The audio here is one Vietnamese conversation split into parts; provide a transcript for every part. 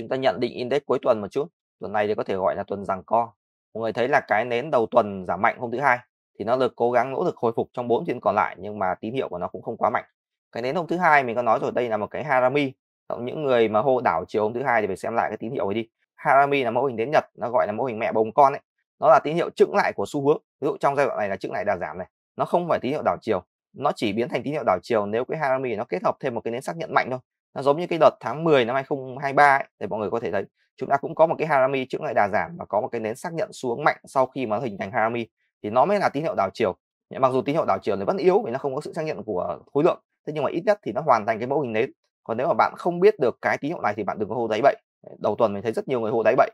chúng ta nhận định index cuối tuần một chút tuần này thì có thể gọi là tuần rằng co mọi người thấy là cái nến đầu tuần giảm mạnh hôm thứ hai thì nó được cố gắng nỗ lực hồi phục trong bốn phiên còn lại nhưng mà tín hiệu của nó cũng không quá mạnh cái nến hôm thứ hai mình có nói rồi đây là một cái harami những người mà hô đảo chiều hôm thứ hai thì phải xem lại cái tín hiệu ấy đi harami là mẫu hình nến nhật nó gọi là mẫu hình mẹ bồng con ấy nó là tín hiệu chững lại của xu hướng ví dụ trong giai đoạn này là chững lại đà giảm này nó không phải tín hiệu đảo chiều nó chỉ biến thành tín hiệu đảo chiều nếu cái harami nó kết hợp thêm một cái nến xác nhận mạnh thôi nó giống như cái đợt tháng 10 năm 2023 ấy, để mọi người có thể thấy chúng ta cũng có một cái harami trước lại đà giảm và có một cái nến xác nhận xuống mạnh sau khi mà hình thành harami thì nó mới là tín hiệu đảo chiều mặc dù tín hiệu đảo chiều nó vẫn yếu vì nó không có sự xác nhận của khối lượng thế nhưng mà ít nhất thì nó hoàn thành cái mẫu hình nến còn nếu mà bạn không biết được cái tín hiệu này thì bạn đừng có hô đáy bậy đầu tuần mình thấy rất nhiều người hô đáy bậy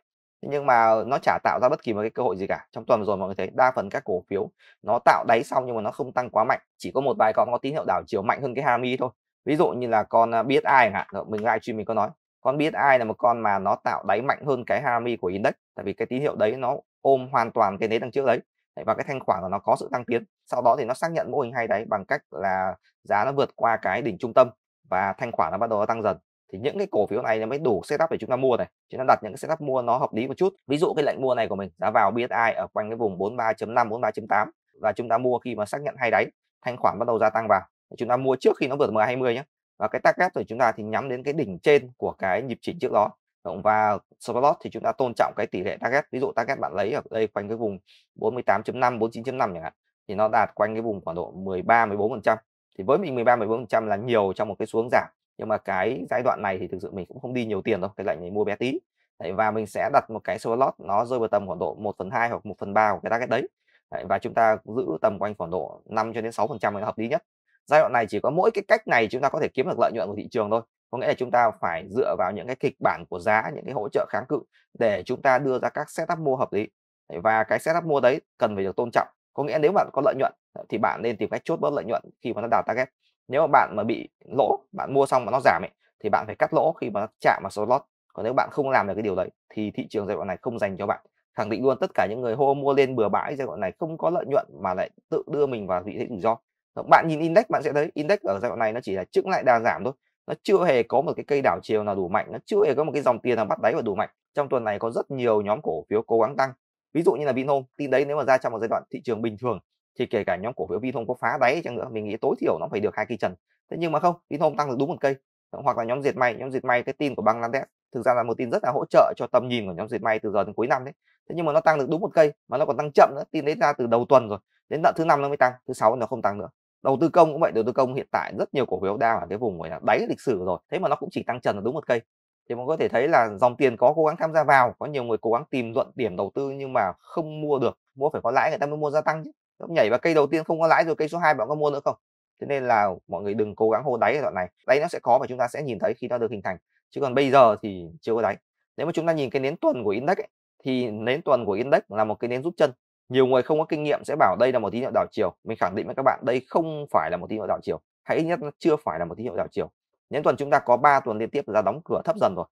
nhưng mà nó chả tạo ra bất kỳ một cái cơ hội gì cả trong tuần rồi mọi người thấy đa phần các cổ phiếu nó tạo đáy xong nhưng mà nó không tăng quá mạnh chỉ có một vài con có tín hiệu đảo chiều mạnh hơn cái harami thôi ví dụ như là con à, biết ai hạn ờ, mình live stream mình có nói con biết ai là một con mà nó tạo đáy mạnh hơn cái Harami của index tại vì cái tín hiệu đấy nó ôm hoàn toàn cái nến đằng trước đấy và cái thanh khoản của nó có sự tăng tiến sau đó thì nó xác nhận mô hình hay đấy bằng cách là giá nó vượt qua cái đỉnh trung tâm và thanh khoản nó bắt đầu nó tăng dần thì những cái cổ phiếu này nó mới đủ setup để chúng ta mua này chúng ta đặt những cái setup mua nó hợp lý một chút ví dụ cái lệnh mua này của mình giá vào BSI ở quanh cái vùng 43.5 43.8 và chúng ta mua khi mà xác nhận hay đáy thanh khoản bắt đầu gia tăng vào chúng ta mua trước khi nó vượt MA20 nhé và cái target của chúng ta thì nhắm đến cái đỉnh trên của cái nhịp chỉnh trước đó và stop loss thì chúng ta tôn trọng cái tỷ lệ target ví dụ target bạn lấy ở đây quanh cái vùng 48.5 49.5 chẳng hạn thì nó đạt quanh cái vùng khoảng độ 13 14 thì với mình 13 14 là nhiều trong một cái xuống giảm nhưng mà cái giai đoạn này thì thực sự mình cũng không đi nhiều tiền đâu cái lệnh này mua bé tí đấy, và mình sẽ đặt một cái stop loss nó rơi vào tầm khoảng độ 1 phần 2 hoặc 1 phần 3 của cái target đấy đấy, và chúng ta giữ tầm quanh khoảng độ 5 cho đến 6 phần trăm là hợp lý nhất giai đoạn này chỉ có mỗi cái cách này chúng ta có thể kiếm được lợi nhuận của thị trường thôi có nghĩa là chúng ta phải dựa vào những cái kịch bản của giá những cái hỗ trợ kháng cự để chúng ta đưa ra các setup mua hợp lý và cái setup mua đấy cần phải được tôn trọng có nghĩa nếu bạn có lợi nhuận ờ, thì bạn nên tìm cách chốt bớt lợi nhuận khi mà nó đạt target nếu mà bạn mà bị lỗ bạn mua xong mà nó giảm ấy, thì bạn phải cắt lỗ khi mà nó chạm vào số lót còn nếu bạn không làm được cái điều đấy thì thị trường giai đoạn này không dành cho bạn khẳng định luôn tất cả những người hô mua lên bừa bãi giai đoạn này không có lợi nhuận mà lại tự đưa mình vào vị thế rủi ro bạn nhìn index bạn sẽ thấy index ở giai đoạn này nó chỉ là chững lại đà giảm thôi nó chưa hề có một cái cây đảo chiều nào đủ mạnh nó chưa hề có một cái dòng tiền nào bắt đáy và đủ mạnh trong tuần này có rất nhiều nhóm cổ phiếu cố gắng tăng ví dụ như là Vinhome tin đấy nếu mà ra trong một giai đoạn thị trường bình thường thì kể cả nhóm cổ phiếu Vinhome có phá đáy chẳng nữa mình nghĩ tối thiểu nó phải được hai kỳ trần thế nhưng mà không Vinhome tăng được đúng một cây ờ, hoặc là nhóm diệt may nhóm diệt may cái tin của Bangladesh thực ra là một tin rất là hỗ trợ cho tầm nhìn của nhóm diệt may từ giờ đến cuối năm đấy thế nhưng mà nó tăng được đúng một cây mà nó còn tăng chậm nữa tin đấy ra từ đầu tuần rồi đến tận thứ năm nó mới tăng thứ sáu nó không tăng nữa đầu tư công cũng vậy đầu tư công hiện tại rất nhiều cổ phiếu đang ở cái vùng gọi là đáy lịch sử rồi thế mà nó cũng chỉ tăng trần là đúng một cây thì mọi người có thể thấy là dòng tiền có cố gắng tham gia vào có nhiều người cố gắng tìm luận điểm đầu tư nhưng mà không mua được mua phải có lãi người ta mới mua gia tăng chứ Lúc nhảy vào cây đầu tiên không có lãi rồi cây số 2 bạn có mua nữa không thế nên là mọi người đừng cố gắng hô đáy ở đoạn này đáy nó sẽ có và chúng ta sẽ nhìn thấy khi nó được hình thành chứ còn bây giờ thì chưa có đáy nếu mà chúng ta nhìn cái nến tuần của index ấy, thì nến tuần của index là một cái nến rút chân nhiều người không có kinh nghiệm sẽ bảo đây là một tín hiệu đảo chiều mình khẳng định với các bạn đây không phải là một tín hiệu đảo chiều hãy nhất nó chưa phải là một tín hiệu đảo chiều những tuần chúng ta có 3 tuần liên tiếp ra đóng cửa thấp dần rồi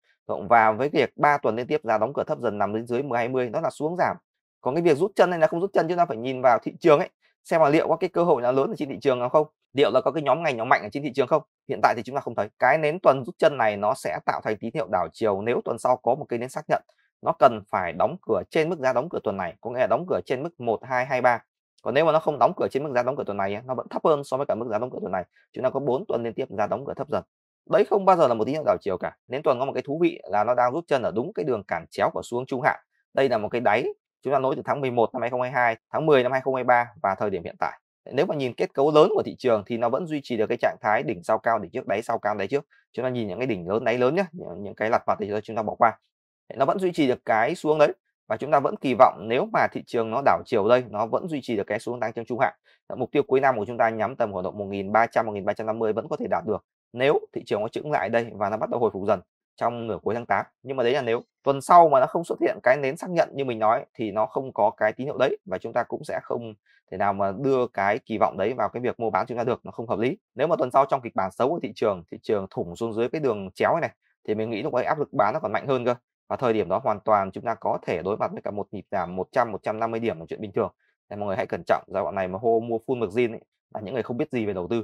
và với việc 3 tuần liên tiếp ra đóng cửa thấp dần nằm đến dưới 20 nó là xuống giảm còn cái việc rút chân hay là không rút chân chúng ta phải nhìn vào thị trường ấy xem là liệu có cái cơ hội nào lớn ở trên thị trường nào không liệu là có cái nhóm ngành nhóm mạnh ở trên thị trường không hiện tại thì chúng ta không thấy cái nến tuần rút chân này nó sẽ tạo thành tín hiệu đảo chiều nếu tuần sau có một cái nến xác nhận nó cần phải đóng cửa trên mức giá đóng cửa tuần này có nghĩa là đóng cửa trên mức 1223 còn nếu mà nó không đóng cửa trên mức giá đóng cửa tuần này nó vẫn thấp hơn so với cả mức giá đóng cửa tuần này chúng ta có 4 tuần liên tiếp giá đóng cửa thấp dần đấy không bao giờ là một tín hiệu đảo chiều cả nên tuần có một cái thú vị là nó đang rút chân ở đúng cái đường cản chéo của xuống trung hạn đây là một cái đáy chúng ta nối từ tháng 11 năm 2022 tháng 10 năm 2023 và thời điểm hiện tại nếu mà nhìn kết cấu lớn của thị trường thì nó vẫn duy trì được cái trạng thái đỉnh sau cao đỉnh trước đáy sau cao đáy trước chúng ta nhìn những cái đỉnh lớn đáy lớn nhé những cái lặt vặt thì chúng ta bỏ qua nó vẫn duy trì được cái xuống đấy và chúng ta vẫn kỳ vọng nếu mà thị trường nó đảo chiều đây nó vẫn duy trì được cái xuống tăng trưởng trung hạn mục tiêu cuối năm của chúng ta nhắm tầm khoảng độ 1300 1350 vẫn có thể đạt được nếu thị trường nó chững lại đây và nó bắt đầu hồi phục dần trong nửa cuối tháng 8 nhưng mà đấy là nếu tuần sau mà nó không xuất hiện cái nến xác nhận như mình nói thì nó không có cái tín hiệu đấy và chúng ta cũng sẽ không thể nào mà đưa cái kỳ vọng đấy vào cái việc mua bán chúng ta được nó không hợp lý nếu mà tuần sau trong kịch bản xấu của thị trường thị trường thủng xuống dưới cái đường chéo này thì mình nghĩ lúc ấy áp lực bán nó còn mạnh hơn cơ và thời điểm đó hoàn toàn chúng ta có thể đối mặt với cả một nhịp giảm 100 150 điểm là chuyện bình thường nên mọi người hãy cẩn trọng giai đoạn này mà hô mua full margin ấy, là những người không biết gì về đầu tư